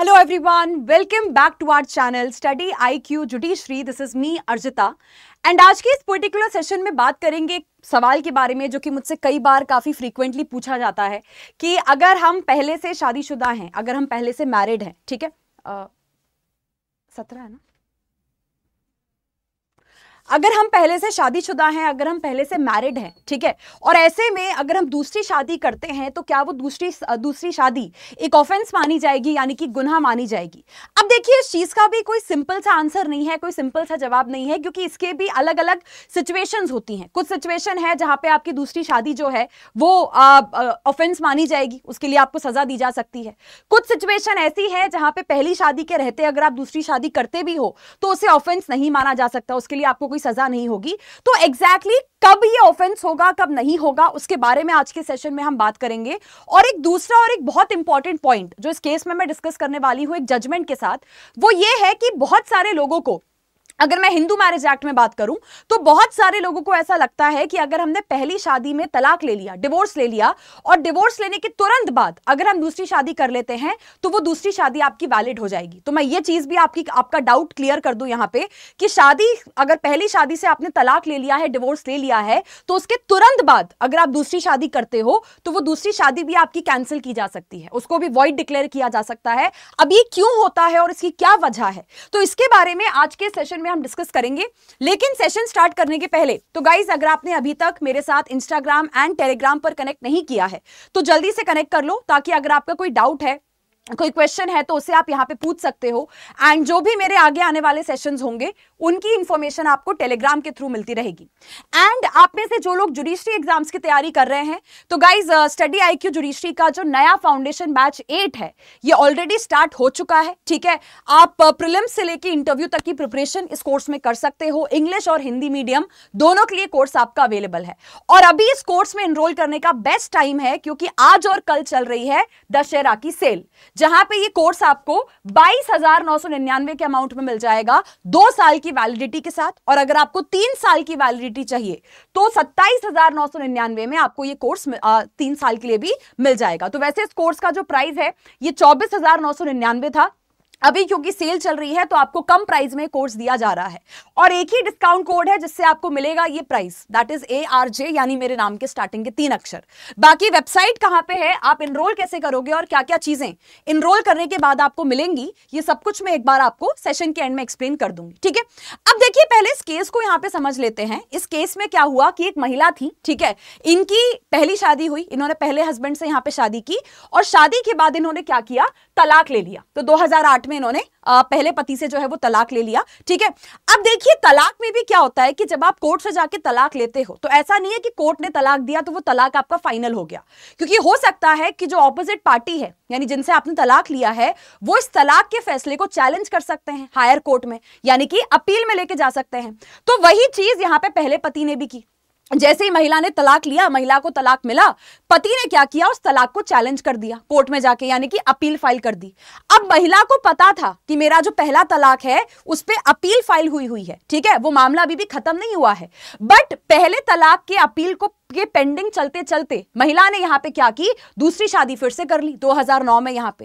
hello Hello welcome back to to channel study Study Q श्री this is me Arjita and आज के इस particular session में बात करेंगे एक सवाल के बारे में जो कि मुझसे कई बार काफ़ी फ्रीक्वेंटली पूछा जाता है कि अगर हम पहले से शादीशुदा हैं अगर हम पहले से मैरिड हैं ठीक है सत्रह है ना अगर हम पहले से शादीशुदा हैं अगर हम पहले से मैरिड हैं ठीक है और ऐसे में अगर हम दूसरी शादी करते हैं तो क्या वो दूसरी दूसरी शादी एक ऑफेंस मानी जाएगी यानी कि गुनाह मानी जाएगी अब देखिए इस चीज़ का भी कोई सिंपल सा आंसर नहीं है कोई सिंपल सा जवाब नहीं है क्योंकि इसके भी अलग अलग सिचुएशन होती हैं कुछ सिचुएशन है जहाँ पे आपकी दूसरी शादी जो है वो ऑफेंस मानी जाएगी उसके लिए आपको सज़ा दी जा सकती है कुछ सिचुएशन ऐसी है जहाँ पर पहली शादी के रहते अगर आप दूसरी शादी करते भी हो तो उसे ऑफेंस नहीं माना जा सकता उसके लिए आपको कोई सजा नहीं होगी तो एग्जैक्टली exactly कब ये ऑफेंस होगा कब नहीं होगा उसके बारे में आज के सेशन में हम बात करेंगे और एक दूसरा और एक बहुत इंपॉर्टेंट पॉइंट जो इस केस में मैं डिस्कस करने वाली हूं एक जजमेंट के साथ वो ये है कि बहुत सारे लोगों को अगर मैं हिंदू मैरिज एक्ट में बात करूं तो बहुत सारे लोगों को ऐसा लगता है कि अगर हमने पहली शादी में तलाक ले लिया डिवोर्स ले लिया और डिवोर्स लेने के तुरंत बाद अगर हम दूसरी शादी कर लेते हैं तो वो दूसरी शादी आपकी वैलिड हो जाएगी तो मैं ये चीज भी आपकी आपका डाउट क्लियर कर दू यहाँ पे कि शादी अगर पहली शादी से आपने तलाक ले लिया है डिवोर्स ले लिया है तो उसके तुरंत बाद अगर आप दूसरी शादी करते हो तो वो दूसरी शादी भी आपकी कैंसिल की जा सकती है उसको भी वॉइड डिक्लेयर किया जा सकता है अब ये क्यों होता है और इसकी क्या वजह है तो इसके बारे में आज के सेशन में में हम डिस्कस करेंगे लेकिन सेशन स्टार्ट करने के पहले तो गाइज अगर आपने अभी तक मेरे साथ इंस्टाग्राम एंड टेलीग्राम पर कनेक्ट नहीं किया है तो जल्दी से कनेक्ट कर लो ताकि अगर आपका कोई डाउट है कोई क्वेश्चन है तो उसे आप यहाँ पे पूछ सकते हो एंड जो भी मेरे आगे आने वाले सेशंस होंगे उनकी इन्फॉर्मेशन आपको टेलीग्राम के थ्रू मिलती रहेगी एंड आप में से जो लोग जुडिशरी एग्जाम्स की तैयारी कर रहे हैं तो guys study I Q judiciary का जो नया फाउंडेशन बैच एट है ये ऑलरेडी स्टार्ट हो चुका है ठीक है आप प्रिलिम्स uh, से लेकर इंटरव्यू तक की प्रिपरेशन इस कोर्स में कर सकते हो इंग्लिश और हिंदी मीडियम दोनों के लिए कोर्स आपका अवेलेबल है और अभी इस कोर्स में इनरोल करने का बेस्ट टाइम है क्योंकि आज और कल चल रही है दशहरा की सेल जहां पे ये कोर्स आपको बाईस हजार नौ सौ निन्यानवे के अमाउंट में मिल जाएगा दो साल की वैलिडिटी के साथ और अगर आपको तीन साल की वैलिडिटी चाहिए तो सत्ताईस हजार नौ सौ निन्यानवे में आपको ये कोर्स तीन साल के लिए भी मिल जाएगा तो वैसे इस कोर्स का जो प्राइस है ये चौबीस हजार नौ सौ निन्यानवे था अभी क्योंकि सेल चल रही है तो आपको कम प्राइस में कोर्स दिया जा रहा है और एक ही डिस्काउंट कोड है जिससे आपको मिलेगा ये price that is A R J यानी मेरे नाम के स्टार्टिंग के तीन अक्षर बाकी वेबसाइट कहां पे है आप इनरोल कैसे करोगे और क्या क्या चीजें इनरोल करने के बाद आपको मिलेंगी ये सब कुछ मैं एक बार आपको सेशन के एंड में एक्सप्लेन कर दूंगी ठीक है अब देखिए पहले इस केस को यहाँ पे समझ लेते हैं इस केस में क्या हुआ कि एक महिला थी ठीक है इनकी पहली शादी हुई इन्होंने पहले हस्बैंड से यहाँ पे शादी की और शादी के बाद इन्होंने क्या किया तलाक ले लिया तो 2008 में इन्होंने पहले पति से जो है वो तलाक ले लिया ठीक है अब देखिए तलाक में भी क्या होता है कि जब आप कोर्ट से जाके तलाक लेते हो तो ऐसा नहीं है कि कोर्ट ने तलाक दिया तो वो तलाक आपका फाइनल हो गया क्योंकि हो सकता है कि जो ऑपोजिट पार्टी है यानी जिनसे आपने तलाक लिया है वो इस तलाक के फैसले को चैलेंज कर सकते हैं हायर कोर्ट में यानी कि अपील में लेके जा सकते हैं तो वही चीज यहाँ पे पहले पति ने भी की जैसे ही महिला ने तलाक लिया महिला को तलाक मिला पति ने क्या किया उस तलाक को चैलेंज कर दिया कोर्ट में जाके यानी कि अपील फाइल कर दी अब महिला को पता था कि मेरा जो पहला तलाक है उस पर अपील फाइल हुई हुई है ठीक है वो मामला अभी भी खत्म नहीं हुआ है बट पहले तलाक के अपील को ये पेंडिंग चलते चलते महिला ने यहाँ पे क्या की दूसरी शादी फिर से कर ली 2009 में यहाँ पे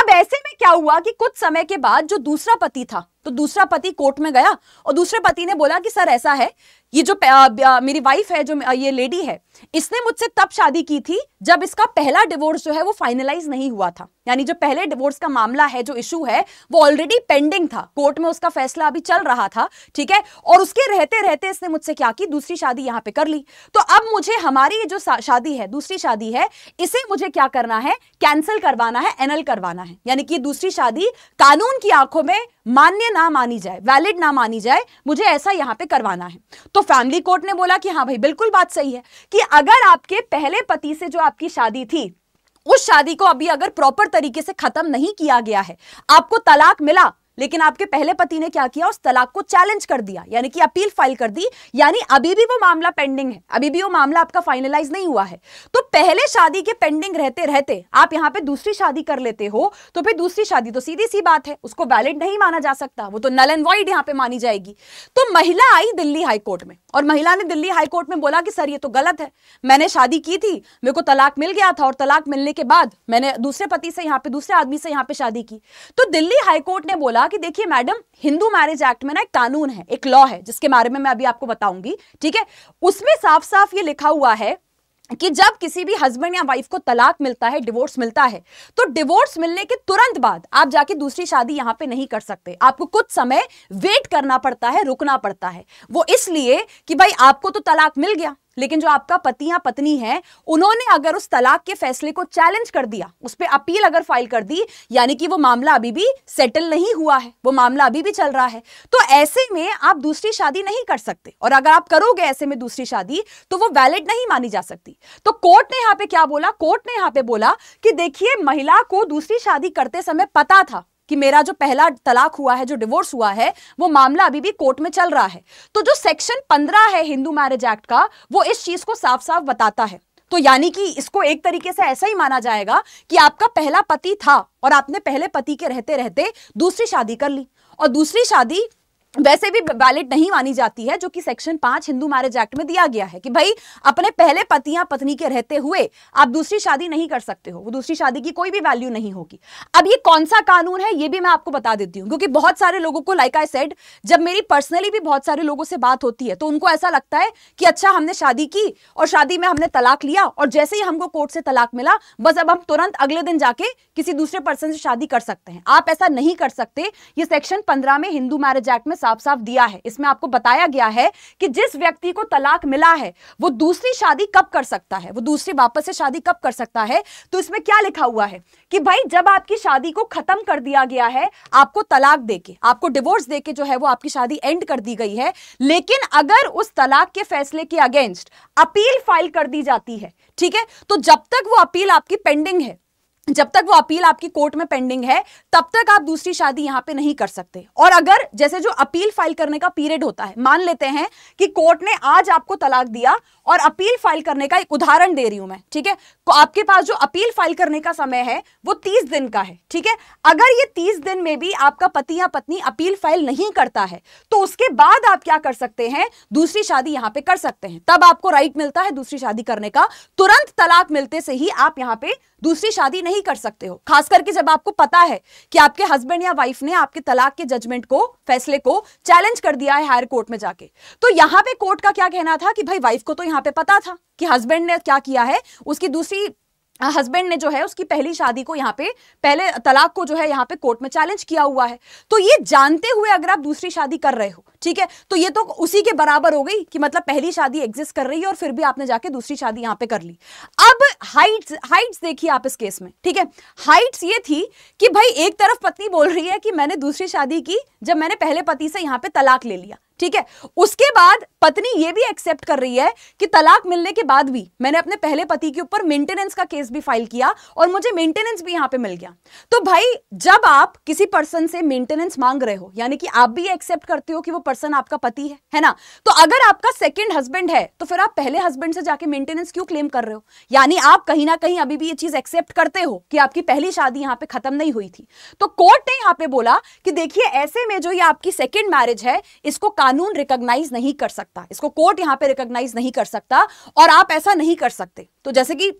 अब ऐसे में क्या हुआ कि कुछ समय के बाद जो दूसरा पति था तो दूसरा पति कोर्ट में गया और दूसरे पति ने बोला कि सर ऐसा है ये जो आ, आ, मेरी वाइफ है जो ये लेडी है इसने मुझसे तब शादी की थी जब इसका पहला डिवोर्स जो है वो फाइनलाइज नहीं हुआ था यानी जो पहले डिवोर्स का मामला है जो इशू है वो ऑलरेडी पेंडिंग था कोर्ट में उसका फैसला अभी चल रहा था ठीक है और उसके रहते रहते इसने मुझसे क्या की दूसरी शादी यहाँ पे कर ली तो अब मुझे हमारी जो शादी है दूसरी शादी है इसे मुझे क्या करना है कैंसिल करवाना है एनल करवाना है यानी कि दूसरी शादी कानून की आंखों में मान्य ना मानी जाए वैलिड ना मानी जाए मुझे ऐसा यहाँ पे करवाना है तो फैमिली कोर्ट ने बोला कि हाँ भाई बिल्कुल बात सही है कि अगर आपके पहले पति से जो आपकी शादी थी उस शादी को अभी अगर प्रॉपर तरीके से खत्म नहीं किया गया है आपको तलाक मिला लेकिन आपके पहले पति ने क्या किया उस तलाक को चैलेंज कर दिया यानी कि अपील फाइल कर दी यानी अभी भी वो मामला पेंडिंग है अभी भी वो मामला आपका फाइनलाइज नहीं हुआ है तो पहले शादी के पेंडिंग रहते रहते आप यहां पे दूसरी शादी कर लेते हो तो फिर दूसरी शादी तो सीधी सी बात है उसको वैलिड नहीं माना जा सकता वो तो नल एंड वाइड यहां पर मानी जाएगी तो महिला आई दिल्ली हाईकोर्ट में और महिला ने दिल्ली हाईकोर्ट में बोला कि सर ये तो गलत है मैंने शादी की थी मेरे को तलाक मिल गया था और तलाक मिलने के बाद मैंने दूसरे पति से यहाँ पे दूसरे आदमी से यहां पर शादी की तो दिल्ली हाईकोर्ट ने बोला कि देखिए मैडम हिंदू मैरिज एक्ट में ना एक कानून है एक लॉ है जिसके बारे में मैं अभी आपको बताऊंगी ठीक है उसमें साफ साफ ये लिखा हुआ है कि जब किसी भी हस्बैंड या वाइफ को तलाक मिलता है डिवोर्स मिलता है तो डिवोर्स मिलने के तुरंत बाद आप जाके दूसरी शादी यहां पे नहीं कर सकते आपको कुछ समय वेट करना पड़ता है रुकना पड़ता है वो इसलिए कि भाई आपको तो तलाक मिल गया लेकिन जो आपका पति या पत्नी है उन्होंने अगर उस तलाक के फैसले को चैलेंज कर दिया उस पर अपील अगर फाइल कर दी यानी कि वो मामला अभी भी सेटल नहीं हुआ है वो मामला अभी भी चल रहा है तो ऐसे में आप दूसरी शादी नहीं कर सकते और अगर आप करोगे ऐसे में दूसरी शादी तो वो वैलिड नहीं मानी जा सकती तो कोर्ट ने यहाँ पे क्या बोला कोर्ट ने यहाँ पे बोला कि देखिए महिला को दूसरी शादी करते समय पता था कि मेरा जो पहला तलाक हुआ है जो डिवोर्स हुआ है वो मामला अभी भी कोर्ट में चल रहा है तो जो सेक्शन पंद्रह है हिंदू मैरिज एक्ट का वो इस चीज को साफ साफ बताता है तो यानी कि इसको एक तरीके से ऐसा ही माना जाएगा कि आपका पहला पति था और आपने पहले पति के रहते रहते दूसरी शादी कर ली और दूसरी शादी वैसे भी वैलिड नहीं मानी जाती है जो कि सेक्शन पांच हिंदू मैरिज एक्ट में दिया गया है कि भाई अपने पहले पति या पत्नी के रहते हुए आप दूसरी शादी नहीं कर सकते हो वो दूसरी शादी की कोई भी वैल्यू नहीं होगी अब ये कौन सा कानून है ये भी मैं आपको बता देती हूँ क्योंकि बहुत सारे लोगों को लाइक आई सेड जब मेरी पर्सनली भी बहुत सारे लोगों से बात होती है तो उनको ऐसा लगता है कि अच्छा हमने शादी की और शादी में हमने तलाक लिया और जैसे ही हमको कोर्ट से तलाक मिला बस अब हम तुरंत अगले दिन जाके किसी दूसरे पर्सन से शादी कर सकते हैं आप ऐसा नहीं कर सकते ये सेक्शन पंद्रह में हिंदू मैरिज एक्ट में साफ साफ दिया है इसमें आपको बताया गया है कि जिस व्यक्ति को तलाक मिला है वो दूसरी शादी कब कर सकता है वो दूसरी वापस से शादी कब कर सकता है तो इसमें क्या लिखा हुआ है कि भाई जब आपकी शादी को खत्म कर दिया गया है आपको तलाक देके आपको डिवोर्स देके जो है वो आपकी शादी एंड कर दी गई है लेकिन अगर उस तलाक के फैसले के अगेंस्ट अपील फाइल कर दी जाती है ठीक है तो जब तक वो अपील आपकी पेंडिंग है जब तक वो अपील आपकी कोर्ट में पेंडिंग है तब तक आप दूसरी शादी यहाँ पे नहीं कर सकते और अगर जैसे जो अपील फाइल करने का पीरियड होता है मान लेते हैं कि कोर्ट ने आज आपको तलाक दिया और अपील फाइल करने का एक उदाहरण दे रही हूं मैं ठीक है तो आपके पास जो अपील फाइल करने का समय है वो तीस दिन का है ठीक है अगर ये तीस दिन में भी आपका पति या पत्नी अपील फाइल नहीं करता है तो उसके बाद आप क्या कर सकते हैं दूसरी शादी यहाँ पे कर सकते हैं तब आपको राइट मिलता है दूसरी शादी करने का तुरंत तलाक मिलते से ही आप यहाँ पे दूसरी शादी नहीं कर सकते हो खास करके जब आपको पता है कि आपके हस्बैंड या वाइफ ने आपके तलाक के जजमेंट को फैसले को चैलेंज कर दिया है हायर कोर्ट में जाके तो यहाँ पे कोर्ट का क्या कहना था कि भाई वाइफ को तो यहाँ पे पता था कि हस्बैंड ने क्या किया है उसकी दूसरी हस्बैंड ने जो है उसकी पहली शादी को यहाँ पे पहले तलाक को जो है यहाँ पे कोर्ट में चैलेंज किया हुआ है तो ये जानते हुए अगर आप दूसरी शादी कर रहे हो ठीक है तो ये तो उसी के बराबर हो गई कि मतलब पहली शादी एग्जिस्ट कर रही है और फिर भी आपने जाके दूसरी शादी यहाँ पे कर ली अब हाइट्स हाइट्स देखिए आप इस केस में ठीक है हाइट्स ये थी कि भाई एक तरफ पत्नी बोल रही है कि मैंने दूसरी शादी की जब मैंने पहले पति से यहाँ पे तलाक ले लिया ठीक है उसके बाद पत्नी ये भी एक्सेप्ट कर रही है कि तलाक मिलने के बाद भी मैंने अपने पहले पति के ऊपर मेंटेनेंस का केस भी फाइल किया और मुझे मेंटेनेंस भी यहां पे मिल गया तो भाई जब आप किसी पर्सन से मेंटेनेंस मांग रहे हो यानी कि आप भी एक्सेप्ट करते हो कि वो पर्सन आपका पति है है ना तो अगर आपका सेकेंड हस्बैंड है तो फिर आप पहले हस्बैंड से जाके मेंटेनेंस क्यों क्लेम कर रहे हो यानी आप कहीं ना कहीं अभी भी ये चीज एक्सेप्ट करते हो कि आपकी पहली शादी यहां पर खत्म नहीं हुई थी तो कोर्ट ने यहां पर बोला कि देखिए ऐसे में जो ये आपकी सेकेंड मैरिज है इसको कानून रिकॉग्नाइज नहीं कर सकता इसको कोर्ट यहां पे रिकॉग्नाइज नहीं कर सकता और आप ऐसा नहीं कर सकते तो जैसे कि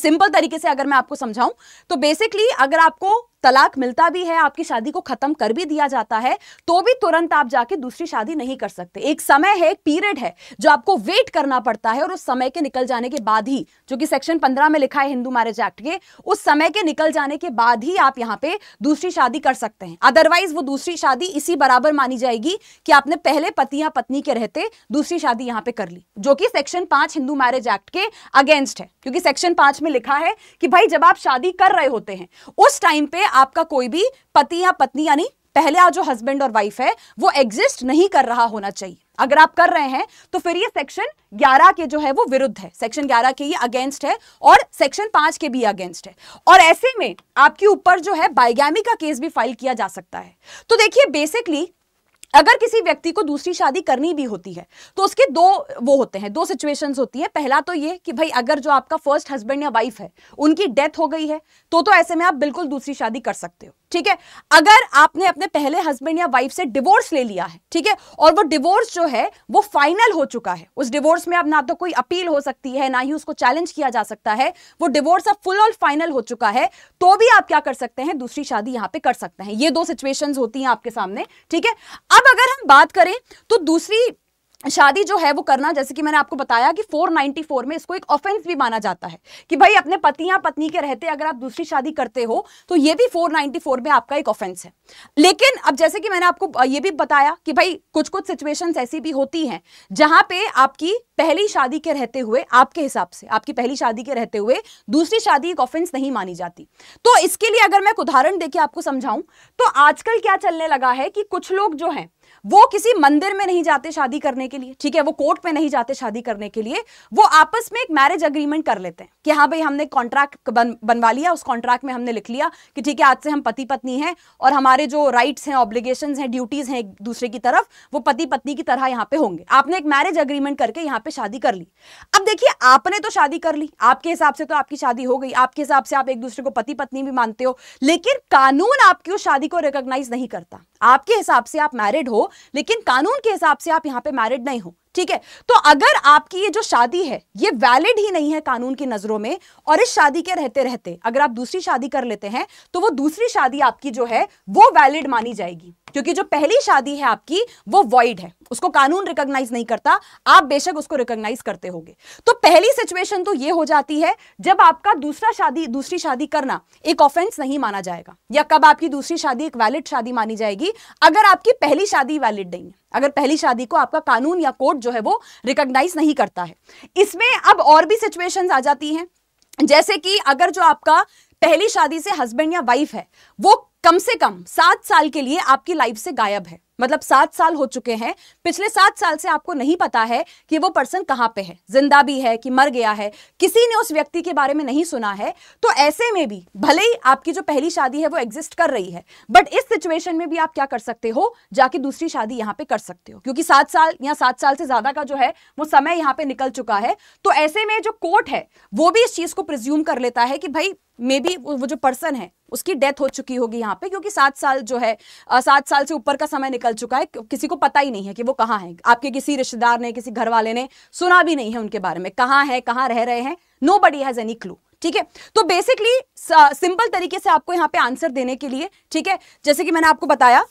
सिंपल तरीके से अगर मैं आपको समझाऊं तो बेसिकली अगर आपको तलाक मिलता भी है आपकी शादी को खत्म कर भी दिया जाता है तो भी तुरंत आप जाके दूसरी शादी नहीं कर सकते एक समय है एक पीरियड है जो आपको वेट करना पड़ता है और उस समय के निकल जाने के बाद ही जो कि सेक्शन 15 में लिखा है हिंदू मैरिज एक्ट के उस समय के निकल जाने के बाद ही आप यहां पे दूसरी शादी कर सकते हैं अदरवाइज वो दूसरी शादी इसी बराबर मानी जाएगी कि आपने पहले पति या पत्नी के रहते दूसरी शादी यहाँ पे कर ली जो कि सेक्शन पांच हिंदू मैरिज एक्ट के अगेंस्ट है क्योंकि सेक्शन पांच में लिखा है कि भाई जब आप शादी कर रहे होते हैं उस टाइम पे आपका कोई भी पति या पत्नी यानी पहले जो हस्बैंड और वाइफ है वो एग्जिस्ट नहीं कर रहा होना चाहिए अगर आप कर रहे हैं तो फिर ये सेक्शन 11 के जो है वो विरुद्ध है सेक्शन 11 के ये अगेंस्ट है और सेक्शन 5 के भी अगेंस्ट है और ऐसे में आपके ऊपर जो है बाइगैमी का केस भी फाइल किया जा सकता है तो देखिए बेसिकली अगर किसी व्यक्ति को दूसरी शादी करनी भी होती है तो उसके दो वो होते हैं दो सिचुएशंस होती है पहला तो ये कि भाई अगर जो आपका फर्स्ट हस्बैंड या वाइफ है उनकी डेथ हो गई है तो तो ऐसे में आप बिल्कुल दूसरी शादी कर सकते हो ठीक है अगर आपने अपने पहले हस्बैंड या वाइफ से डिवोर्स ले लिया है ठीक है और वो डिवोर्स जो है वो फाइनल हो चुका है उस डिवोर्स में अब ना तो कोई अपील हो सकती है ना ही उसको चैलेंज किया जा सकता है वो डिवोर्स अब फुल और फाइनल हो चुका है तो भी आप क्या कर सकते हैं दूसरी शादी यहां पर कर सकते हैं ये दो सिचुएशन होती हैं आपके सामने ठीक है अब अगर हम बात करें तो दूसरी शादी जो है वो करना जैसे कि मैंने आपको बताया कि 494 में इसको एक ऑफेंस भी माना जाता है कि भाई अपने पति या पत्नी के रहते अगर आप दूसरी शादी करते हो तो ये भी 494 में आपका एक ऑफेंस है लेकिन अब जैसे कि मैंने आपको ये भी बताया कि भाई कुछ कुछ सिचुएशंस ऐसी भी होती हैं जहां पे आपकी पहली शादी के रहते हुए आपके हिसाब से आपकी पहली शादी के रहते हुए दूसरी शादी एक ऑफेंस नहीं मानी जाती तो इसके लिए अगर मैं एक उदाहरण देकर आपको समझाऊं तो आजकल क्या चलने लगा है कि कुछ लोग जो हैं वो किसी मंदिर में नहीं जाते शादी करने के लिए ठीक है वो कोर्ट में नहीं जाते शादी करने के लिए वो आपस में एक मैरिज अग्रीमेंट कर लेते हैं कि हाँ भाई हमने कॉन्ट्रैक्ट बन, बनवा लिया उस कॉन्ट्रैक्ट में हमने लिख लिया कि ठीक है आज से हम पति पत्नी हैं और हमारे जो राइट्स हैं ऑब्लिगेशन हैं ड्यूटीज हैं एक दूसरे की तरफ वो पति पत्नी की तरह यहाँ पे होंगे आपने एक मैरिज अग्रीमेंट करके यहाँ पे शादी कर ली अब देखिए आपने तो शादी कर ली आपके हिसाब से तो आपकी शादी हो गई आपके हिसाब से आप एक दूसरे को पति पत्नी भी मानते हो लेकिन कानून आपकी उस शादी को रिकॉग्नाइज नहीं करता आपके हिसाब से आप मैरिड हो लेकिन कानून के हिसाब से आप यहाँ पे मैरिड नहीं हो ठीक है तो अगर आपकी ये जो शादी है ये वैलिड ही नहीं है कानून की नजरों में और इस शादी के रहते रहते अगर आप दूसरी शादी कर लेते हैं तो वो दूसरी शादी आपकी जो है वो वैलिड मानी जाएगी क्योंकि जो पहली शादी है आपकी वो वॉइड है उसको कानून रिकॉग्नाइज नहीं करता आप बेशक उसको रिकॉग्नाइज करते हो तो पहली सिचुएशन तो ये हो जाती है जब आपका दूसरा शादी दूसरी शादी करना एक ऑफेंस नहीं माना जाएगा या कब आपकी दूसरी शादी एक वैलिड शादी मानी जाएगी अगर आपकी पहली शादी वैलिड नहीं है अगर पहली शादी को आपका कानून या कोर्ट जो है वो रिकॉग्नाइज नहीं करता है इसमें अब और भी सिचुएशंस आ जाती हैं जैसे कि अगर जो आपका पहली शादी से हस्बैंड या वाइफ है वो कम से कम सात साल के लिए आपकी लाइफ से गायब है मतलब सात साल हो चुके हैं पिछले सात साल से आपको नहीं पता है कि वो पर्सन कहाँ पे है जिंदा भी है कि मर गया है किसी ने उस व्यक्ति के बारे में नहीं सुना है तो ऐसे में भी भले ही आपकी जो पहली शादी है वो एग्जिस्ट कर रही है बट इस सिचुएशन में भी आप क्या कर सकते हो जाके दूसरी शादी यहाँ पे कर सकते हो क्योंकि सात साल या सात साल से ज्यादा का जो है वो समय यहाँ पे निकल चुका है तो ऐसे में जो कोर्ट है वो भी इस चीज को प्रिज्यूम कर लेता है कि भाई मे बी वो जो पर्सन है उसकी डेथ हो चुकी होगी यहाँ पे क्योंकि सात साल जो है सात साल से ऊपर का समय निकल निकल चुका है किसी को पता ही नहीं है कि वो कहाँ है आपके किसी रिश्तेदार ने किसी घर वाले ने सुना भी नहीं है उनके बारे में कहाँ है कहाँ रह रहे हैं nobody has any clue ठीक है तो बेसिकली सिंपल तरीके से आपको यहाँ पे आंसर देने के लिए ठीक है जैसे कि मैंने आपको बताया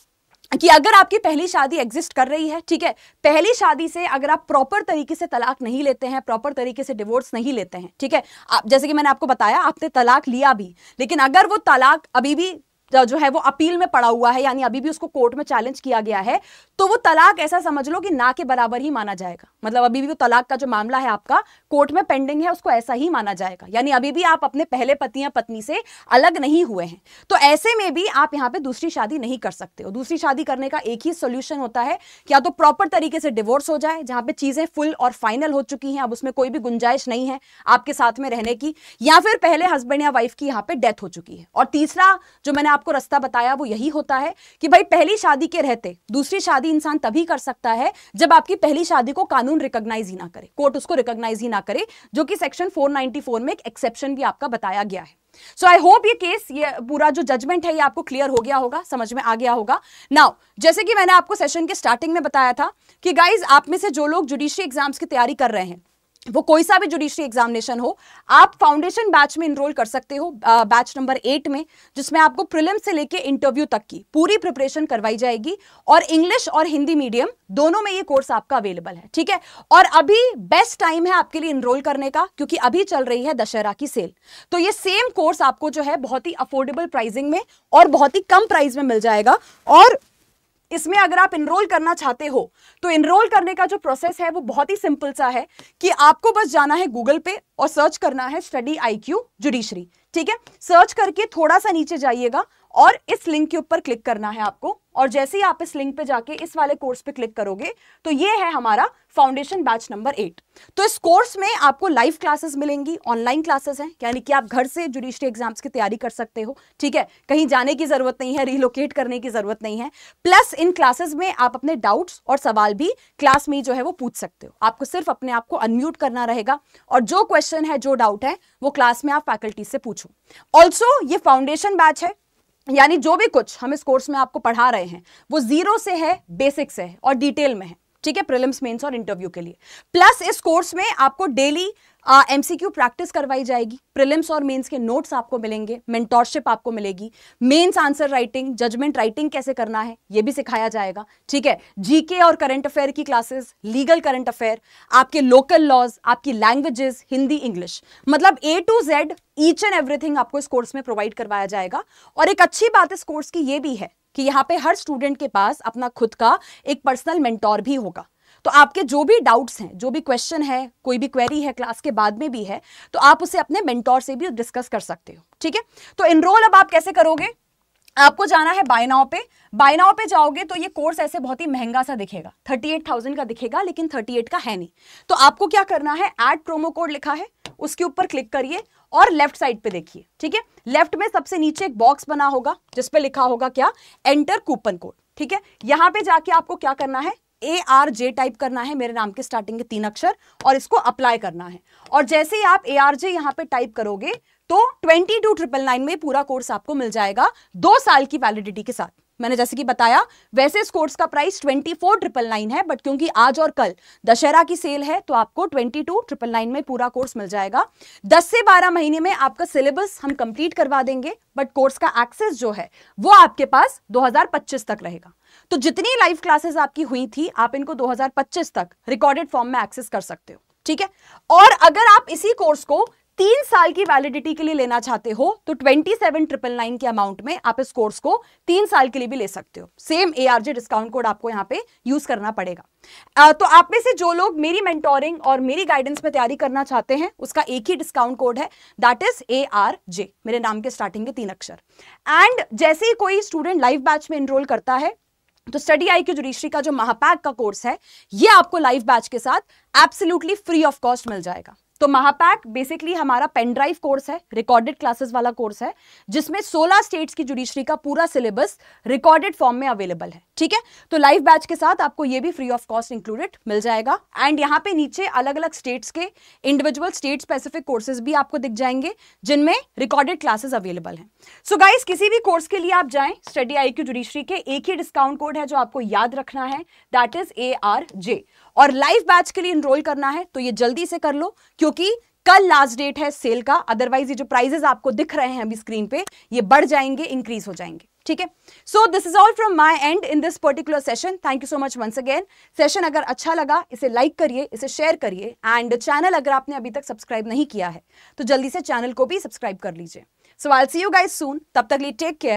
कि अगर आपकी पहली शादी एग्जिस्ट कर रही है ठीक है पहली शादी से अगर आप प्रॉपर तरीके से तलाक नहीं लेते हैं प्रॉपर तरीके से डिवोर्स नहीं लेते हैं ठीक है आप जैसे कि मैंने आपको बताया आपने तलाक लिया भी लेकिन अगर वो तलाक अभी भी जो है वो अपील में पड़ा हुआ है यानी अभी भी उसको कोर्ट में चैलेंज किया गया है तो वो तलाक ऐसा समझ लो कि ना के बराबर ही माना जाएगा मतलब अभी भी वो तलाक का जो मामला है आपका कोर्ट में पेंडिंग है उसको ऐसा ही माना जाएगा यानी अभी भी आप अपने पहले पति या पत्नी से अलग नहीं हुए हैं तो ऐसे में भी आप यहाँ पे दूसरी शादी नहीं कर सकते हो दूसरी शादी करने का एक ही सोल्यूशन होता है या तो प्रॉपर तरीके से डिवोर्स हो जाए जहाँ पे चीजें फुल और फाइनल हो चुकी हैं अब उसमें कोई भी गुंजाइश नहीं है आपके साथ में रहने की या फिर पहले हस्बैंड या वाइफ की यहाँ पे डेथ हो चुकी है और तीसरा जो मैंने आपको रास्ता बताया वो यही होता है कि भाई पहली शादी के रहते दूसरी शादी इंसान तभी कर सकता है जब आपकी पहली शादी को कानून कानून रिकॉग्नाइज ही ना करे कोर्ट उसको रिकॉग्नाइज ही ना करे जो कि सेक्शन 494 में एक एक्सेप्शन भी आपका बताया गया है सो आई होप ये केस ये पूरा जो जजमेंट है ये आपको क्लियर हो गया होगा समझ में आ गया होगा नाउ जैसे कि मैंने आपको सेशन के स्टार्टिंग में बताया था कि गाइज आप में से जो लोग जुडिशियल एग्जाम्स की तैयारी कर रहे हैं वो कोई सा भी जुडिशरी एग्जामिनेशन हो आप फाउंडेशन बैच में इनरोल कर सकते हो बैच नंबर एट में जिसमें आपको प्रिलिम से लेके इंटरव्यू तक की पूरी प्रिपरेशन करवाई जाएगी और इंग्लिश और हिंदी मीडियम दोनों में ये कोर्स आपका अवेलेबल है ठीक है और अभी बेस्ट टाइम है आपके लिए इनरोल करने का क्योंकि अभी चल रही है दशहरा की सेल तो ये सेम कोर्स आपको जो है बहुत ही अफोर्डेबल प्राइसिंग में और बहुत ही कम प्राइस में मिल जाएगा और इसमें अगर आप इनरोल करना चाहते हो तो इनरोल करने का जो प्रोसेस है वो बहुत ही सिंपल सा है कि आपको बस जाना है गूगल पे और सर्च करना है स्टडी आई क्यू जुडिशरी ठीक है सर्च करके थोड़ा सा नीचे जाइएगा और इस लिंक के ऊपर क्लिक करना है आपको और जैसे ही आप इस लिंक पे जाके इस वाले कोर्स पे क्लिक करोगे तो ये है हमारा फाउंडेशन बैच नंबर एट तो इस कोर्स में आपको लाइव क्लासेस मिलेंगी ऑनलाइन क्लासेस हैं यानी कि आप घर से जुडिशरी एग्जाम्स की तैयारी कर सकते हो ठीक है कहीं जाने की जरूरत नहीं है रिलोकेट करने की जरूरत नहीं है प्लस इन क्लासेस में आप अपने डाउट्स और सवाल भी क्लास में जो है वो पूछ सकते हो आपको सिर्फ अपने आप को अनम्यूट करना रहेगा और जो क्वेश्चन है जो डाउट है वो क्लास में आप फैकल्टी से पूछो ऑल्सो ये फाउंडेशन बैच है यानी जो भी कुछ हम इस कोर्स में आपको पढ़ा रहे हैं वो जीरो से है बेसिक से है और डिटेल में है ठीक है प्रिलिम्स मेंस और इंटरव्यू के लिए प्लस इस कोर्स में आपको डेली एमसीक्यू प्रैक्टिस करवाई जाएगी प्रिलिम्स और मेंस के नोट्स आपको मिलेंगे मेंटोरशिप आपको मिलेगी mains answer writing judgment writing कैसे करना है ये भी सिखाया जाएगा ठीक है जीके और करंट अफेयर की क्लासेस लीगल करंट अफेयर आपके लोकल लॉज आपकी लैंग्वेजेस हिंदी इंग्लिश मतलब A to Z each and everything आपको इस कोर्स में प्रोवाइड करवाया जाएगा और एक अच्छी बात इस कोर्स की ये भी है कि यहाँ पे हर स्टूडेंट के पास अपना खुद का एक पर्सनल मेंटोर भी होगा तो आपके जो भी डाउट्स हैं जो भी क्वेश्चन है कोई भी क्वेरी है क्लास के बाद में भी है तो आप उसे अपने मेंटोर से भी डिस्कस कर सकते हो ठीक है तो इनरोल अब आप कैसे करोगे आपको जाना है बायनाओ पे बायनाओ पे जाओगे तो ये कोर्स ऐसे बहुत ही महंगा सा दिखेगा 38,000 का दिखेगा लेकिन 38 का है नहीं तो आपको क्या करना है एड प्रोमो कोड लिखा है उसके ऊपर क्लिक करिए और लेफ्ट साइड पे देखिए ठीक है लेफ्ट में सबसे नीचे एक बॉक्स बना होगा जिसपे लिखा होगा क्या एंटर कूपन कोड ठीक है यहां पे जाके आपको क्या करना है ए आर जे टाइप करना है मेरे नाम के स्टार्टिंग के तीन अक्षर और इसको अप्लाई करना है और जैसे ही आप ए आर जे यहां पर टाइप करोगे तो ट्वेंटी टू ट्रिपल नाइन में पूरा कोर्स आपको मिल जाएगा दो साल की वैलिडिटी के साथ मैंने जैसे कि बताया वैसे इस कोर्स का price twenty four triple nine है बट क्योंकि आज और कल दशहरा की सेल है तो आपको ट्वेंटी टू ट्रिपल नाइन में पूरा कोर्स मिल जाएगा दस से बारह महीने में आपका सिलेबस हम कंप्लीट करवा देंगे बट कोर्स का एक्सेस जो है वो आपके पास 2025 तक रहेगा तो जितनी लाइव क्लासेस आपकी हुई थी आप इनको 2025 तक रिकॉर्डेड फॉर्म में एक्सेस कर सकते हो ठीक है और अगर आप इसी कोर्स को तीन साल की वैलिडिटी के लिए लेना चाहते हो तो ट्वेंटी सेवन ट्रिपल नाइन के अमाउंट में आप इस कोर्स को तीन साल के लिए भी ले सकते हो सेम एआरजे डिस्काउंट कोड आपको यहाँ पे यूज करना पड़ेगा आ, तो आप में से जो लोग मेरी मेंटोरिंग और मेरी गाइडेंस में तैयारी करना चाहते हैं उसका एक ही डिस्काउंट कोड है दैट इज ए मेरे नाम के स्टार्टिंग के तीन अक्षर एंड जैसे ही कोई स्टूडेंट लाइव बैच में एनरोल करता है तो स्टडी आई की जुडिशरी का जो महापैक का कोर्स है ये आपको लाइव बैच के साथ एब्सोल्युटली फ्री ऑफ कॉस्ट मिल जाएगा तो महापैक बेसिकली हमारा पेनड्राइव कोर्स है रिकॉर्डेड क्लासेस वाला कोर्स है जिसमें 16 स्टेट्स की जुडिशरी का पूरा सिलेबस रिकॉर्डेड फॉर्म में अवेलेबल है ठीक है तो लाइव बैच के साथ आपको ये भी फ्री ऑफ कॉस्ट इंक्लूडेड मिल जाएगा एंड यहाँ पे नीचे अलग अलग स्टेट्स के इंडिविजुअल स्टेट स्पेसिफिक कोर्सेज भी आपको दिख जाएंगे जिनमें रिकॉर्डेड क्लासेज अवेलेबल है सो so गाइज किसी भी कोर्स के लिए आप जाए स्टडी आई क्यू जुडिशरी के एक ही डिस्काउंट कोड है जो आपको याद रखना है that is A R J और लाइव बैच के लिए इनरोल करना है तो ये जल्दी से कर लो क्योंकि कल लास्ट डेट है सेल का अदरवाइज ये जो प्राइजेस आपको दिख रहे हैं अभी स्क्रीन पे ये बढ़ जाएंगे इंक्रीज हो जाएंगे ठीक है so this is all from my end in this particular session thank you so much once again session अगर अच्छा लगा इसे लाइक like करिए इसे शेयर करिए एंड चैनल अगर आपने अभी तक सब्सक्राइब नहीं किया है तो जल्दी से चैनल को भी सब्सक्राइब कर लीजिए सो आई सी यू गाइज सून तब तक लिए टेक केयर